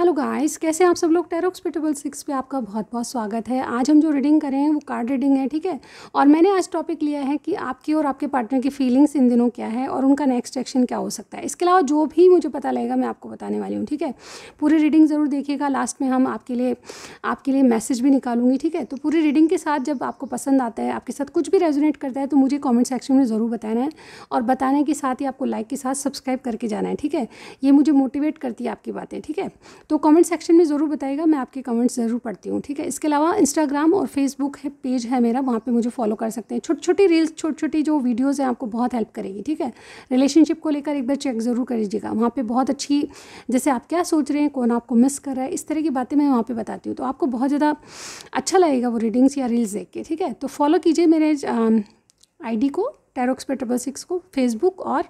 Hello guys कैसे आप सब लोग टेरोक्स पे सिक्स पे आपका बहुत बहुत स्वागत है आज हम जो रीडिंग कर रहे हैं वो कार्ड रीडिंग है ठीक है और मैंने आज टॉपिक लिया है कि आपकी और आपके पार्टनर की फीलिंग्स इन दिनों क्या है और उनका नेक्स्ट एक्शन क्या हो सकता है इसके अलावा जो भी मुझे पता लगेगा मैं आपको बताने वाली हूँ ठीक है पूरी रीडिंग ज़रूर देखिएगा लास्ट में हम आपके लिए आपके लिए मैसेज भी निकालूंगी ठीक है तो पूरी रीडिंग के साथ जब आपको पसंद आता है आपके साथ कुछ भी रेजोनेट करता है तो मुझे कॉमेंट सेक्शन में ज़रूर बताना है और बताने के साथ ही आपको लाइक के साथ सब्सक्राइब करके जाना है ठीक है ये मुझे मोटिवेट करती है आपकी बातें ठीक है तो कमेंट सेक्शन में ज़रूर बताएगा मैं आपके कमेंट्स ज़रूर पढ़ती हूँ ठीक है इसके अलावा इंस्टाग्राम और फेसबुक है पेज है मेरा वहाँ पे मुझे फॉलो कर सकते हैं छोटी छोटी रील्स छोटी छोटी जो वीडियोज़ हैं आपको बहुत हेल्प करेगी ठीक है रिलेशनशिप को लेकर एक बार चेक ज़रूर कर लीजिएगा वहाँ पर बहुत अच्छी जैसे आप क्या सोच रहे हैं कौन आपको मिस कर रहा है इस तरह की बातें मैं वहाँ पर बताती हूँ तो आपको बहुत ज़्यादा अच्छा लगेगा वो रीडिंग्स या रील्स देख के ठीक है तो फॉलो कीजिए मेरे आई को टैरोक्स पे ट्रिपल सिक्स को फेसबुक और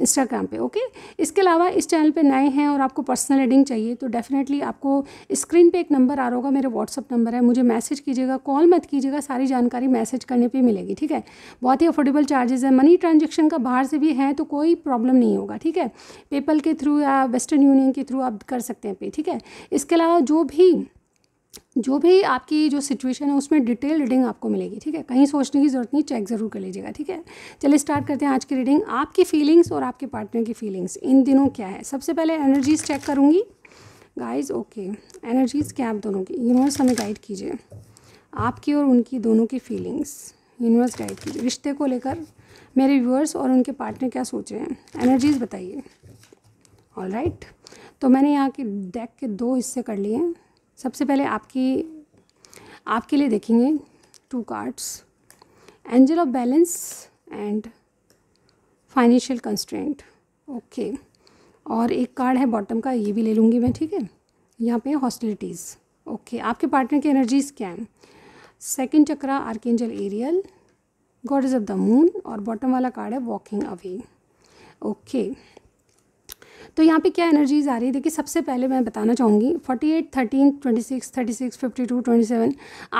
इंस्टाग्राम पे ओके इसके अलावा इस चैनल पे नए हैं और आपको पर्सनल एडिंग चाहिए तो डेफिनेटली आपको स्क्रीन पे एक नंबर आ रहा होगा मेरा व्हाट्सअप नंबर है मुझे मैसेज कीजिएगा कॉल मत कीजिएगा सारी जानकारी मैसेज करने पर मिलेगी ठीक है बहुत ही अफोर्डेबल चार्जेस है मनी ट्रांजेक्शन का बाहर से भी है तो कोई प्रॉब्लम नहीं होगा ठीक है पेपल के थ्रू या वेस्टर्न यूनियन के थ्रू आप कर सकते हैं पे ठीक है इसके अलावा जो भी जो भी आपकी जो सिचुएशन है उसमें डिटेल रीडिंग आपको मिलेगी ठीक है कहीं सोचने की ज़रूरत नहीं चेक ज़रूर कर लीजिएगा ठीक है चलिए स्टार्ट करते हैं आज की रीडिंग आपकी फीलिंग्स और आपके पार्टनर की फीलिंग्स इन दिनों क्या है सबसे पहले एनर्जीज चेक करूँगी गाइज ओके एनर्जीज क्या आप दोनों की यूनिवर्स हमें गाइड कीजिए आपकी और उनकी दोनों की फीलिंग्स यूनिवर्स गाइड कीजिए रिश्ते को लेकर मेरे व्यूअर्स और उनके पार्टनर क्या सोच रहे हैं एनर्जीज बताइए ऑल राइट तो मैंने यहाँ के डेक के दो हिस्से कर लिए हैं सबसे पहले आपकी आपके लिए देखेंगे two cards angel of balance and financial constraint okay और एक कार्ड है बॉटम का ये भी ले लूँगी मैं ठीक है यहाँ पे हॉस्टिलिटीज़ ओके आपके पार्टनर की एनर्जीज क्या हैं second chakra angel Ariel goddess of the moon और बॉटम वाला कार्ड है वॉकिंग अवे ओके तो यहाँ पे क्या एनर्जीज आ रही है देखिए सबसे पहले मैं बताना चाहूँगी 48, 13, 26, 36, 52, 27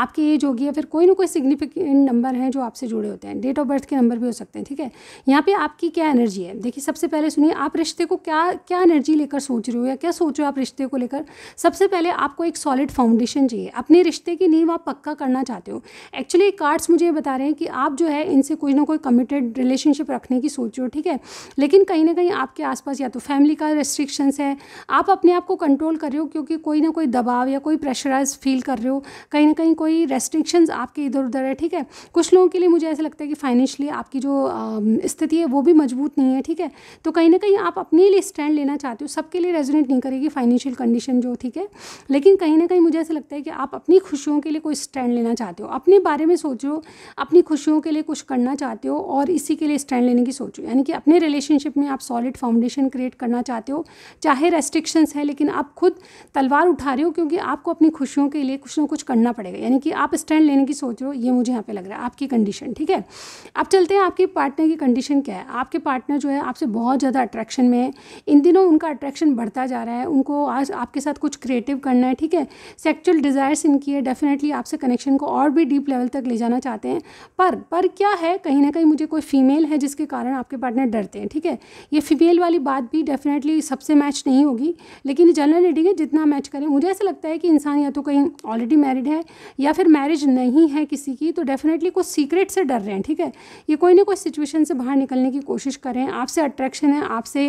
आपकी एज होगी या फिर कोई ना कोई सिग्निफिकेंट नंबर हैं जो आपसे जुड़े होते हैं डेट ऑफ बर्थ के नंबर भी हो सकते हैं ठीक है यहाँ पे आपकी क्या एनर्जी है देखिए सबसे पहले सुनिए आप रिश्ते को क्या क्या एनर्जी लेकर सोच रहे हो या क्या सोच रहे हो आप रिश्ते को लेकर सबसे पहले आपको एक सॉलिड फाउंडेशन चाहिए अपने रिश्ते की नींव आप पक्का करना चाहते हो एक्चुअली कार्ड्स मुझे ये बता रहे हैं कि आप जो है इनसे कोई ना कोई कमिटेड रिलेशनशिप रखने की सोच रहे हो ठीक है लेकिन कहीं ना कहीं आपके आसपास या तो फैमिली का का रेस्ट्रिक्शंस है आप अपने आप को कंट्रोल कर रहे हो क्योंकि कोई ना कोई दबाव या कोई प्रेशराइज फील कर रहे हो कहीं ना कहीं कोई रेस्ट्रिक्शंस आपके इधर उधर है ठीक है कुछ लोगों के लिए मुझे ऐसा लगता है कि फाइनेंशियली आपकी जो स्थिति है वो भी मजबूत नहीं है ठीक है तो कहीं ना कहीं आप अपने लिए स्टैंड लेना चाहते हो सबके लिए रेजोनेट नहीं करेगी फाइनेंशियल कंडीशन जो ठीक है लेकिन कहीं ना कहीं मुझे ऐसा लगता है कि आप अपनी खुशियों के लिए कोई स्टैंड लेना चाहते हो अपने बारे में सोचो अपनी खुशियों के लिए कुछ करना चाहते हो और इसी के लिए स्टैंड लेने की सोचो यानी कि अपने रिलेशनशिप में आप सॉलिड फाउंडेशन क्रिएट करना चाहते चाहते हो चाहे रेस्ट्रिक्शंस है लेकिन आप खुद तलवार उठा रहे हो क्योंकि आपको अपनी खुशियों के लिए कुछ ना कुछ करना पड़ेगा यानी कि आप स्टैंड लेने की सोच रहे हो ये मुझे यहाँ पे लग रहा है आपकी कंडीशन ठीक है अब चलते हैं आपके पार्टनर की कंडीशन क्या है आपके पार्टनर जो है आपसे बहुत ज़्यादा अट्रैक्शन में है इन दिनों उनका अट्रैक्शन बढ़ता जा रहा है उनको आज आपके साथ कुछ क्रिएटिव करना है ठीक है सेक्चुअल डिज़ायर्स इनकी है डेफिनेटली आपसे कनेक्शन को और भी डीप लेवल तक ले जाना चाहते हैं पर पर क्या है कहीं ना कहीं मुझे कोई फीमेल है जिसके कारण आपके पार्टनर डरते हैं ठीक है ये फीमेल वाली बात भी डेफिनेटली डेफिनेटली सबसे मैच नहीं होगी लेकिन जनरल रीडिंग है जितना मैच करें मुझे ऐसा लगता है कि इंसान या तो कहीं ऑलरेडी मैरिड है या फिर मैरिज नहीं है किसी की तो डेफिनेटली कुछ सीक्रेट से डर रहे हैं ठीक है ये कोई ना कोई सिचुएशन से बाहर निकलने की कोशिश करें आपसे अट्रैक्शन है आपसे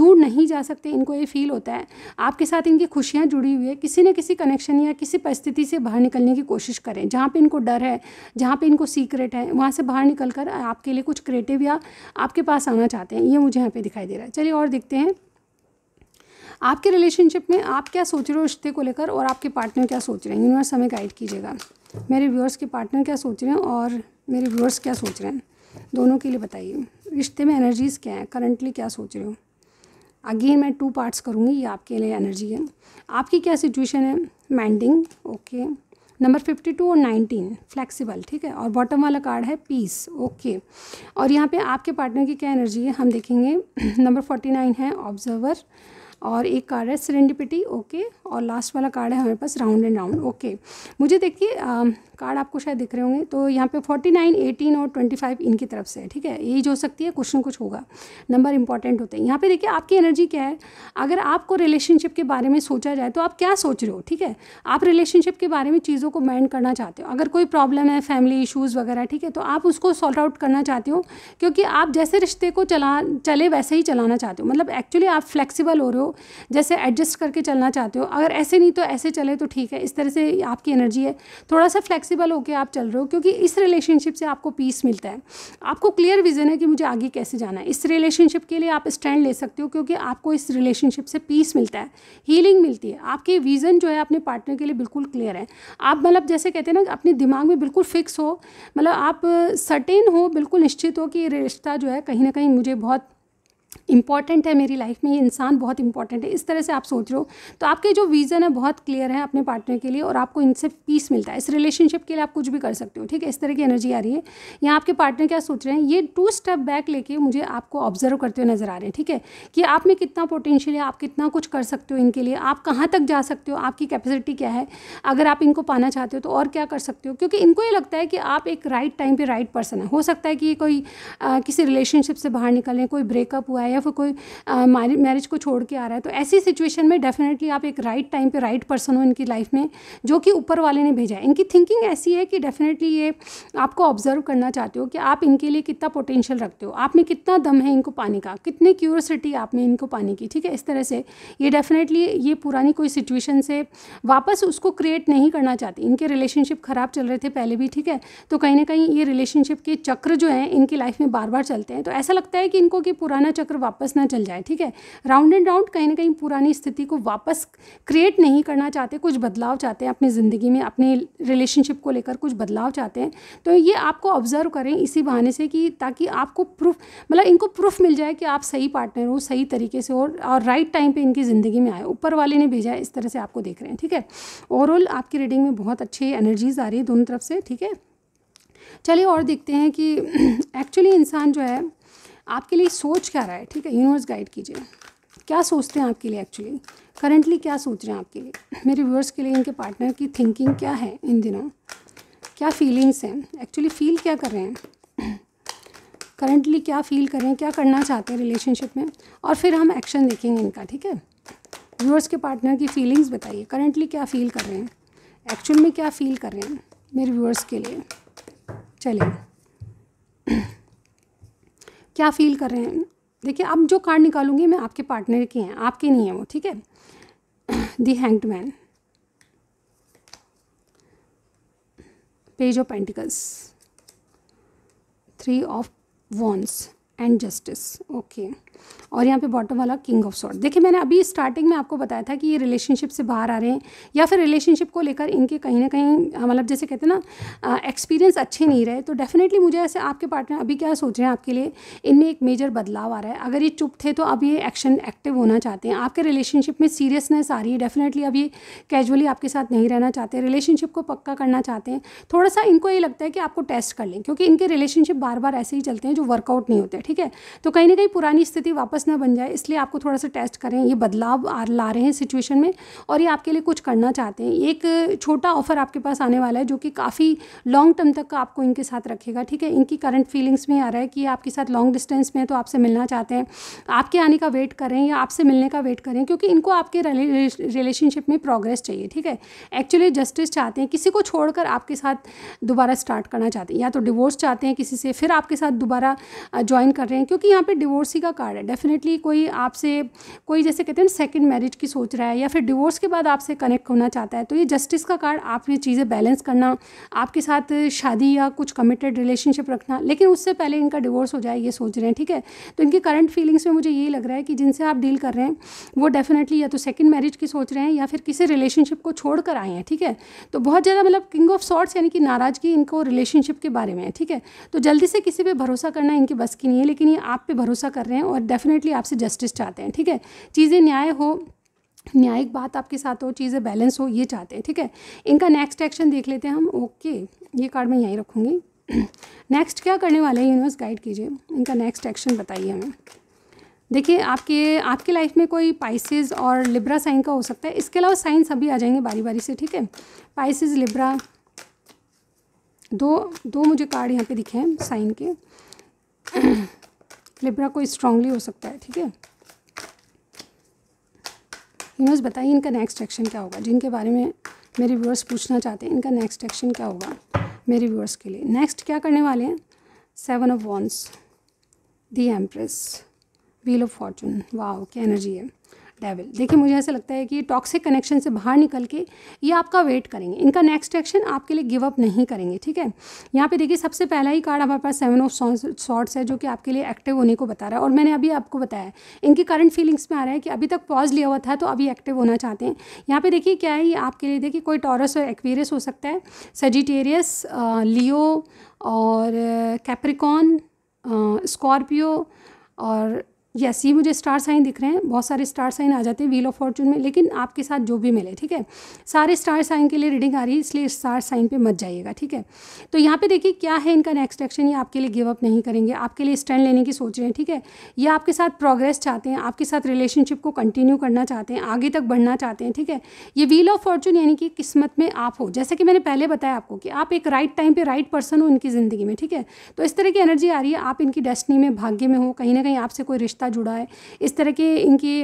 दूर नहीं जा सकते इनको ये फील होता है आपके साथ इनकी खुशियाँ जुड़ी हुई है किसी न किसी कनेक्शन या किसी परिस्थिति से बाहर निकलने की कोशिश करें जहाँ पर इनको डर है जहाँ पर इनको सीक्रेट है वहाँ से बाहर निकल कर आपके लिए कुछ क्रिएटिव या आपके पास आना चाहते हैं ये मुझे यहाँ पे दिखाई दे रहा है चलिए और देखते हैं आपके रिलेशनशिप में आप क्या सोच रहे हो रिश्ते को लेकर और आपके पार्टनर क्या सोच रहे हैं यूनिवर्स हमें गाइड कीजिएगा मेरे व्यूअर्स के पार्टनर क्या सोच रहे हैं और मेरे व्यूअर्स क्या सोच रहे हैं दोनों के लिए बताइए रिश्ते में एनर्जीज़ क्या है करंटली क्या सोच रहे हो अगेन मैं टू पार्ट्स करूँगी ये आपके लिए एनर्जी है आपकी क्या सिचुएशन है mending okay number fifty two और नाइनटीन फ्लेक्सिबल ठीक है और बॉटम वाला कार्ड है पीस ओके और यहाँ पे आपके पार्टनर की क्या एनर्जी है हम देखेंगे नंबर फोर्टी नाइन है ऑब्जर्वर और एक कार्ड है सरेंडिपिटी ओके और लास्ट वाला कार्ड है हमारे पास राउंड एंड राउंड ओके मुझे देखिए कार्ड आपको शायद दिख रहे होंगे तो यहाँ पे 49, 18 और 25 इनकी तरफ से है ठीक है एज हो सकती है कुछ ना कुछ होगा नंबर इंपॉर्टेंट होते हैं यहाँ पे देखिए आपकी एनर्जी क्या है अगर आपको रिलेशनशिप के बारे में सोचा जाए तो आप क्या सोच रहे हो ठीक है आप रिलेशनशिप के बारे में चीज़ों को माइंड करना चाहते हो अगर कोई प्रॉब्लम है फैमिली इशूज़ वगैरह ठीक है तो आप उसको सॉल्ट आउट करना चाहते हो क्योंकि आप जैसे रिश्ते को चला चले वैसे ही चलाना चाहते हो मतलब एक्चुअली आप फ्लेक्सीबल हो रहे हो हो जैसे एडजस्ट करके चलना चाहते हो अगर ऐसे नहीं तो ऐसे चले तो ठीक है इस तरह से आपकी एनर्जी है थोड़ा सा फ्लेक्सिबल होकर आप चल रहे हो क्योंकि इस रिलेशनशिप से आपको पीस मिलता है आपको क्लियर विजन है कि मुझे आगे कैसे जाना है इस रिलेशनशिप के लिए आप स्टैंड ले सकते हो क्योंकि आपको इस रिलेशनशिप से पीस मिलता है हीलिंग मिलती है आपके विजन जो है अपने पार्टनर के लिए बिल्कुल क्लियर है आप मतलब जैसे कहते हैं ना अपने दिमाग में बिल्कुल फिक्स हो मतलब आप सर्टेन हो बिल्कुल निश्चित हो कि ये रिश्ता जो है कहीं ना कहीं मुझे बहुत इंपॉर्टेंट है मेरी लाइफ में ये इंसान बहुत इंपॉर्टेंट है इस तरह से आप सोच रहे हो तो आपके जो विज़न है बहुत क्लियर है अपने पार्टनर के लिए और आपको इनसे पीस मिलता है इस रिलेशनशिप के लिए आप कुछ भी कर सकते हो ठीक है इस तरह की एनर्जी आ रही है यहाँ आपके पार्टनर क्या सोच रहे हैं ये टू स्टेप बैक लेके मुझे आपको ऑब्जर्व करते हुए नज़र आ रहे हैं ठीक है कि आप में कितना पोटेंशियल है आप कितना कुछ कर सकते हो इनके लिए आप कहाँ तक जा सकते हो आपकी कैपेसिटी क्या है अगर आप इनको पाना चाहते हो तो और क्या कर सकते हो क्योंकि इनको ये लगता है कि आप एक राइट टाइम पर राइट पर्सन है हो सकता है कि कोई किसी रिलेशनशिप से बाहर निकलें कोई ब्रेकअप हुआ है है या फिर कोई मैरिज को छोड़ के आ रहा है तो ऐसी सिचुएशन में डेफिनेटली आप एक राइट टाइम पे राइट पर्सन हो इनकी लाइफ में जो कि ऊपर वाले ने भेजा है इनकी थिंकिंग ऐसी है कि डेफिनेटली ये आपको ऑब्जर्व करना चाहते हो कि आप इनके लिए कितना पोटेंशियल रखते हो आप में कितना दम है इनको पाने का कितनी क्यूरसिटी आप में इनको पाने की ठीक है इस तरह से ये डेफिनेटली ये पुरानी कोई सिचुएशन से वापस उसको क्रिएट नहीं करना चाहती इनके रिलेशनशिप ख़राब चल रहे थे पहले भी ठीक है तो कहीं ना कहीं ये रिलेशनशिप के चक्र जो हैं इनकी लाइफ में बार बार चलते हैं तो ऐसा लगता है कि इनको कि पुराना चक्र चक्र वापस ना चल जाए ठीक है राउंड एंड राउंड कहीं ना कहीं पुरानी स्थिति को वापस क्रिएट नहीं करना चाहते कुछ बदलाव चाहते हैं अपनी ज़िंदगी में अपनी रिलेशनशिप को लेकर कुछ बदलाव चाहते हैं तो ये आपको ऑब्जर्व करें इसी बहाने से कि ताकि आपको प्रूफ मतलब इनको प्रूफ मिल जाए कि आप सही पार्टनर हो सही तरीके से हो और राइट टाइम पर इनकी ज़िंदगी में आए ऊपर वाले ने भेजा है इस तरह से आपको देख रहे हैं ठीक है ओवरऑल आपकी रीडिंग में बहुत अच्छी एनर्जीज आ रही है दोनों तरफ से ठीक है चलिए और देखते हैं कि एक्चुअली इंसान जो है आपके लिए सोच क्या रहा है ठीक है यूनिवर्स गाइड कीजिए क्या सोचते हैं आपके लिए एक्चुअली करंटली क्या सोच रहे हैं आपके लिए मेरे व्यूअर्स के लिए इनके पार्टनर की थिंकिंग क्या है इन दिनों क्या फीलिंग्स हैं एक्चुअली फ़ील क्या कर रहे हैं करंटली क्या फील कर रहे हैं क्या करना चाहते हैं रिलेशनशिप में और फिर हम एक्शन देखेंगे इनका ठीक है व्यूअर्स के पार्टनर की फीलिंग्स बताइए करेंटली क्या फ़ील कर रहे हैं एक्चुअल में क्या फ़ील कर रहे हैं मेरे व्यूअर्स के लिए चलिए क्या फील कर रहे हैं देखिए अब जो कार्ड निकालूंगी मैं आपके पार्टनर के हैं आपके नहीं है वो ठीक है the hanged man page of pentacles three of wands and justice okay okay. और यहाँ पे बॉटम वाला किंग ऑफ सॉर्ट देखिए मैंने अभी स्टार्टिंग में आपको बताया था कि ये रिलेशनशिप से बाहर आ रहे हैं या फिर रिलेशनशिप को लेकर इनके कहीं ना कहीं मतलब जैसे कहते हैं ना एक्सपीरियंस अच्छे नहीं रहे तो डेफिनेटली मुझे ऐसे आपके पार्टनर अभी क्या सोच रहे हैं आपके लिए इनमें एक मेजर बदलाव आ रहा है अगर ये चुप थे तो अब ये एक्शन एक्टिव होना चाहते हैं आपके रिलेशनशिप में सीरियसनेस आ रही है डेफिनेटली अब ये कैजुअली आपके साथ नहीं रहना चाहते रिलेशनशिप को पक्का करना चाहते हैं थोड़ा सा इनको ये लगता है कि आपको टेस्ट कर लें क्योंकि इनके रिलेशनशिप बार बार ऐसे ही चलते हैं जो वर्कआउट नहीं होते ठीक है तो कहीं ना कहीं पुरानी स्थिति स्थिति वापस ना बन जाए इसलिए आपको थोड़ा सा टेस्ट करें ये बदलाव ला रहे हैं सिचुएशन में और ये आपके लिए कुछ करना चाहते हैं एक छोटा ऑफर आपके पास आने वाला है जो कि काफ़ी लॉन्ग टर्म तक का आपको इनके साथ रखेगा ठीक है इनकी करंट फीलिंग्स में आ रहा है कि आपके साथ लॉन्ग डिस्टेंस में है तो आपसे मिलना चाहते हैं आपके आने का वेट करें या आपसे मिलने का वेट करें क्योंकि इनको आपके रिलेशनशिप में प्रोग्रेस चाहिए ठीक है एक्चुअली जस्टिस चाहते हैं किसी को छोड़कर आपके साथ दोबारा स्टार्ट करना चाहते हैं या तो डिवोर्स चाहते हैं किसी से फिर आपके साथ दोबारा ज्वाइन कर रहे हैं क्योंकि यहाँ पर डिवोर्स ही का कार्ड है डेफिनेटली कोई आपसे कोई जैसे कहते हैं सेकेंड मैरिज की सोच रहा है या फिर डिवोर्स के बाद आपसे कनेक्ट होना चाहता है तो ये जस्टिस का कार्ड आपने चीज़ें बैलेंस करना आपके साथ शादी या कुछ कमिटेड रिलेशनशिप रखना लेकिन उससे पहले इनका डिवोर्स हो जाए ये सोच रहे हैं ठीक है तो इनकी करंट फीलिंग्स में मुझे ये लग रहा है कि जिनसे आप डील कर रहे हैं वो डेफिनेटली या तो सेकेंड मैरिज की सोच रहे हैं या फिर किसी रिलेशनशिप को छोड़ कर आए हैं ठीक है तो बहुत ज़्यादा मतलब किंग ऑफ सॉर्ट्स यानी कि नाराज़गी इनको रिलेशनशिप के बारे में है ठीक है तो जल्दी से किसी पर भरोसा करना इनके बस की नहीं है लेकिन ये आप पे भरोसा कर रहे हैं और डेफिनेटली आपसे जस्टिस चाहते हैं ठीक है चीज़ें न्याय हो न्यायिक बात आपके साथ हो चीज़ें बैलेंस हो ये चाहते हैं ठीक है इनका नेक्स्ट एक्शन देख लेते हैं हम ओके ये कार्ड मैं यहीं रखूँगी नेक्स्ट क्या करने वाले हैं यूनिवर्स गाइड कीजिए इनका नेक्स्ट एक्शन बताइए हमें देखिए आपके आपकी लाइफ में कोई पाइसिस और लिब्रा साइन का हो सकता है इसके अलावा साइन सभी आ जाएंगे बारी बारी से ठीक है पाइसिस लिब्रा दो दो मुझे कार्ड यहाँ पे दिखे हैं साइन के लिब्रा कोई स्ट्रांगली हो सकता है ठीक है यूनर्स बताइए इनका नेक्स्ट एक्शन क्या होगा जिनके बारे में मेरे व्यूअर्स पूछना चाहते हैं इनका नेक्स्ट एक्शन क्या होगा मेरे व्यूअर्स के लिए नेक्स्ट क्या करने वाले हैं seven of wands the empress wheel of fortune वाह क्या एनर्जी है डेविल देखिए मुझे ऐसा लगता है कि टॉक्सिक कनेक्शन से बाहर निकल के ये आपका वेट करेंगे इनका नेक्स्ट एक्शन आपके लिए गिव अप नहीं करेंगे ठीक है यहाँ पे देखिए सबसे पहला ही कार्ड हमारे पास सेवन ऑफ शॉर्ट्स है जो कि आपके लिए एक्टिव होने को बता रहा है और मैंने अभी आपको बताया इनकी करंट फीलिंग्स में आ रहा है कि अभी तक पॉज लिया हुआ था तो अभी एक्टिव होना चाहते हैं यहाँ पर देखिए क्या है ये आपके लिए देखिए कोई टॉरस और एक्वेरियस हो सकता है सजिटेरियस लियो और कैप्रिकॉन स्कॉर्पियो और यस ये मुझे स्टार साइन दिख रहे हैं बहुत सारे स्टार साइन आ जाते हैं व्हील ऑफ फॉर्चून में लेकिन आपके साथ जो भी मिले ठीक है सारे स्टार साइन के लिए रीडिंग आ रही है इसलिए स्टार साइन पे मत जाइएगा ठीक है तो यहाँ पे देखिए क्या है इनका नेक्स्ट एक्शन ये आपके लिए गिव अप नहीं करेंगे आपके लिए स्टैंड लेने की सोच रहे हैं ठीक है ये आपके साथ प्रोग्रेस चाहते हैं आपके साथ रिलेशनशिप को कंटिन्यू करना चाहते हैं आगे तक बढ़ना चाहते हैं ठीक है ये व्हील ऑफ फॉर्चून यानी कि किस्मत में आप हो जैसे कि मैंने पहले बताया आपको कि आप एक राइट टाइम पर राइट पर्सन हो इनकी ज़िंदगी में ठीक है तो इस तरह की एनर्जी आ रही है आप इनकी डेस्टनी में भाग्य में हो कहीं ना कहीं आपसे कोई रिश्ता रिश्ता जुड़ा है इस तरह के इनके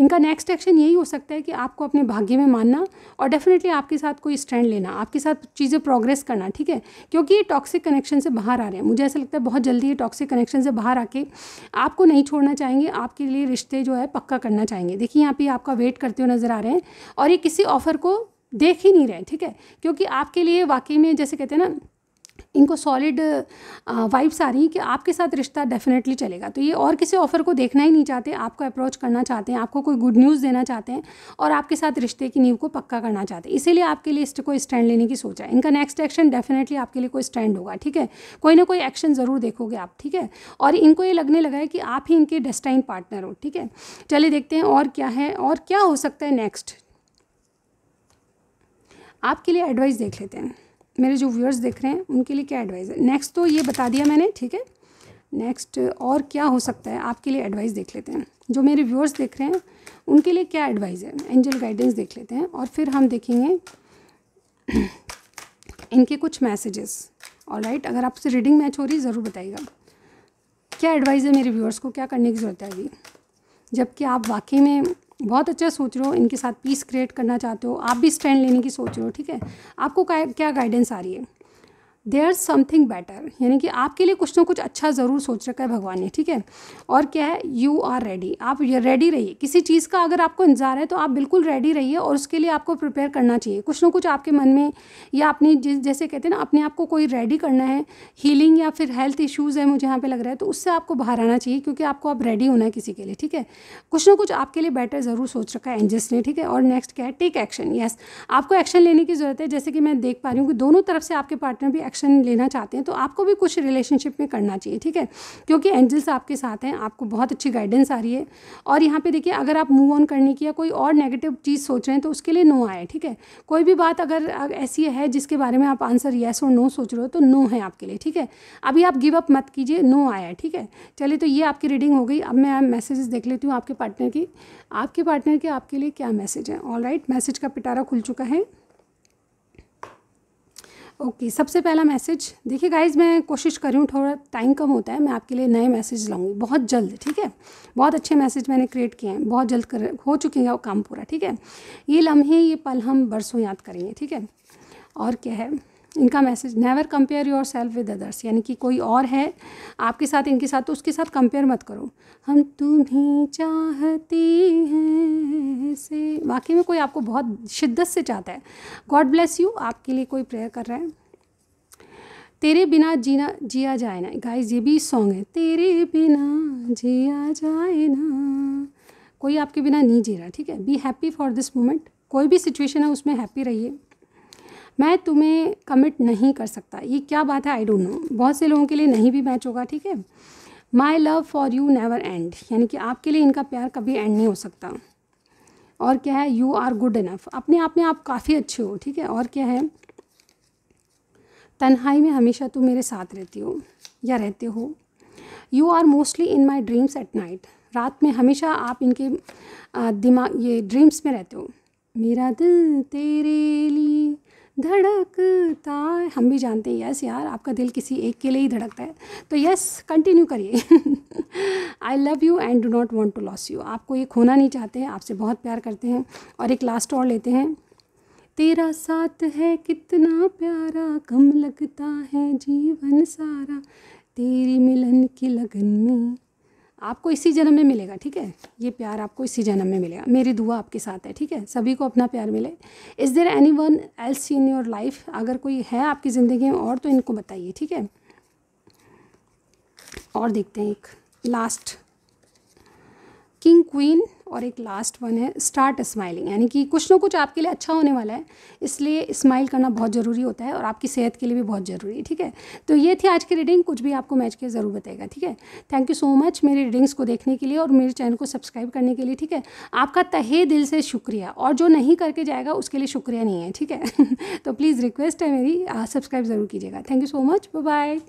इनका नेक्स्ट एक्शन यही हो सकता है कि आपको अपने भाग्य में मानना और डेफिनेटली आपके साथ कोई स्टैंड लेना आपके साथ चीज़ें प्रोग्रेस करना ठीक है क्योंकि ये टॉक्सिक कनेक्शन से बाहर आ रहे हैं मुझे ऐसा लगता है बहुत जल्दी ये टॉक्सिक कनेक्शन से बाहर आके आपको नहीं छोड़ना चाहेंगे आपके लिए रिश्ते जो है पक्का करना चाहेंगे देखिए यहाँ पे आपका वेट करते हुए नज़र आ रहे हैं और ये किसी ऑफ़र को देख ही नहीं रहे ठीक है क्योंकि आपके लिए वाकई में जैसे कहते हैं ना इनको सॉलिड वाइब्स आ रही हैं कि आपके साथ रिश्ता डेफिनेटली चलेगा तो ये और किसी ऑफ़र को देखना ही नहीं चाहते आपको अप्रोच करना चाहते हैं आपको कोई गुड न्यूज़ देना चाहते हैं और आपके साथ रिश्ते की नींव को पक्का करना चाहते हैं इसीलिए आपके लिए इस कोई स्टैंड लेने की सोचा है इनका नेक्स्ट एक्शन डेफिनेटली आपके लिए कोई स्टैंड होगा ठीक है कोई ना कोई एक्शन ज़रूर देखोगे आप ठीक है और इनको ये लगने लगा है कि आप ही इनके डेस्टाइन पार्टनर हो ठीक है चलिए देखते हैं और क्या है और क्या हो सकता है नेक्स्ट आपके लिए एडवाइस देख लेते हैं मेरे जो व्यूअर्स देख रहे हैं उनके लिए क्या एडवाइस है नेक्स्ट तो ये बता दिया मैंने ठीक है नेक्स्ट और क्या हो सकता है आपके लिए एडवाइस देख लेते हैं जो मेरे व्यूअर्स देख रहे हैं उनके लिए क्या एडवाइस है एंजल गाइडेंस देख लेते हैं और फिर हम देखेंगे इनके कुछ मैसेजेस ऑल राइट अगर आपसे रीडिंग मैच हो रही है ज़रूर बताइएगा क्या एडवाइस है मेरे व्यूअर्स को क्या करने की ज़रूरत है अभी जबकि आप वाकई में बहुत अच्छा सोच रहे हो इनके साथ पीस क्रिएट करना चाहते हो आप भी स्टैंड लेने की सोच रहे हो ठीक है आपको क्या गाइडेंस आ रही है देयर समथिंग बेटर यानी कि आपके लिए कुछ ना कुछ अच्छा ज़रूर सोच रखा है भगवान ने ठीक है और क्या है यू आर रेडी आप रेडी रहिए किसी चीज़ का अगर आपको इंतज़ार है तो आप बिल्कुल रेडी रहिए और उसके लिए आपको प्रिपेयर करना चाहिए कुछ ना कुछ आपके मन में या अपनी जैसे कहते हैं ना अपने आप को कोई रेडी करना है हीलिंग या फिर हेल्थ इशूज़ है मुझे यहाँ पर लग रहा है तो उससे आपको बाहर आना चाहिए क्योंकि आपको अब रेडी होना है किसी के लिए ठीक है कुछ ना कुछ आपके लिए बेटर ज़रूर सोच रखा है एनजेस्ट ने ठीक है और नेक्स्ट क्या है टेक एक्शन येस आपको एक्शन लेने की ज़रूरत है जैसे कि मैं देख पा रही हूँ कि दोनों तरफ से आपके पार्टनर भी एक्शन लेना चाहते हैं तो आपको भी कुछ रिलेशनशिप में करना चाहिए ठीक है क्योंकि एंजल्स आपके साथ हैं आपको बहुत अच्छी गाइडेंस आ रही है और यहाँ पे देखिए अगर आप मूव ऑन करने की या कोई और नेगेटिव चीज़ सोच रहे हैं तो उसके लिए नो आए ठीक है कोई भी बात अगर ऐसी है जिसके बारे में आप आंसर येस और नो सोच रहे हो तो नो है आपके लिए ठीक है अभी आप गिव अप मत कीजिए नो आया ठीक है चलिए तो ये आपकी रीडिंग हो गई अब मैं मैसेजेस देख लेती हूँ आपके पार्टनर की आपके पार्टनर के आपके लिए क्या मैसेज है ऑल राइट मैसेज का पिटारा खुल चुका है ओके okay, सबसे पहला मैसेज देखिए गाइज मैं कोशिश कर रही हूँ थोड़ा टाइम कम होता है मैं आपके लिए नए मैसेज लाऊंगी बहुत जल्द ठीक है बहुत अच्छे मैसेज मैंने क्रिएट किए हैं बहुत जल्द कर हो चुके हैं काम पूरा ठीक है ये लम्हे ये पल हम बरसों याद करेंगे ठीक है और क्या है इनका message never compare yourself with others यानी कि कोई और है आपके साथ इनके साथ तो उसके साथ कंपेयर मत करो हम तुम्हें चाहती हैं से वाकई में कोई आपको बहुत शिद्दत से चाहता है गॉड ब्लेस यू आपके लिए कोई प्रेयर कर रहा है तेरे बिना जीना जिया जाए ना गाइस ये भी सॉन्ग है तेरे बिना जिया जाए ना कोई आपके बिना नहीं जी रहा ठीक है be happy for this moment कोई भी सिचुएशन है उसमें हैप्पी रहिए मैं तुम्हें कमिट नहीं कर सकता ये क्या बात है आई डोंट नो बहुत से लोगों के लिए नहीं भी मैच होगा ठीक है my love for you never end यानी कि आपके लिए इनका प्यार कभी एंड नहीं हो सकता और क्या है यू आर गुड इनफ अपने आप में आप काफ़ी अच्छे हो ठीक है और क्या है तन्हाई में हमेशा तुम मेरे साथ रहती हो या रहते हो you are mostly in my dreams at night रात में हमेशा आप इनके दिमाग ये ड्रीम्स में रहते हो मेरा दिल तेरे लिए धड़कता है हम भी जानते हैं यस यार आपका दिल किसी एक के लिए ही धड़कता है तो यस कंटिन्यू करिए I love you and do not want to loss you आपको ये खोना नहीं चाहते हैं आपसे बहुत प्यार करते हैं और एक लास्ट और लेते हैं तेरा साथ है कितना प्यारा कम लगता है जीवन सारा तेरी मिलन की लगन में आपको इसी जन्म में मिलेगा ठीक है ये प्यार आपको इसी जन्म में मिलेगा मेरी दुआ आपके साथ है ठीक है सभी को अपना प्यार मिले is there anyone else in your life अगर कोई है आपकी ज़िंदगी में और तो इनको बताइए ठीक है और देखते हैं एक लास्ट किंग क्वीन और एक लास्ट वन है स्टार्ट स्माइलिंग यानी कि कुछ ना कुछ आपके लिए अच्छा होने वाला है इसलिए स्माइल करना बहुत ज़रूरी होता है और आपकी सेहत के लिए भी बहुत ज़रूरी है ठीक है तो ये थी आज की रीडिंग कुछ भी आपको मैच के ज़रूर बताएगा ठीक है थैंक यू सो मच मेरी रीडिंग्स को देखने के लिए और मेरे चैनल को सब्सक्राइब करने के लिए ठीक है आपका तहे दिल से शुक्रिया और जो नहीं करके जाएगा उसके लिए शुक्रिया नहीं है ठीक है तो प्लीज़ रिक्वेस्ट है मेरी सब्सक्राइब ज़रूर कीजिएगा thank you so much bye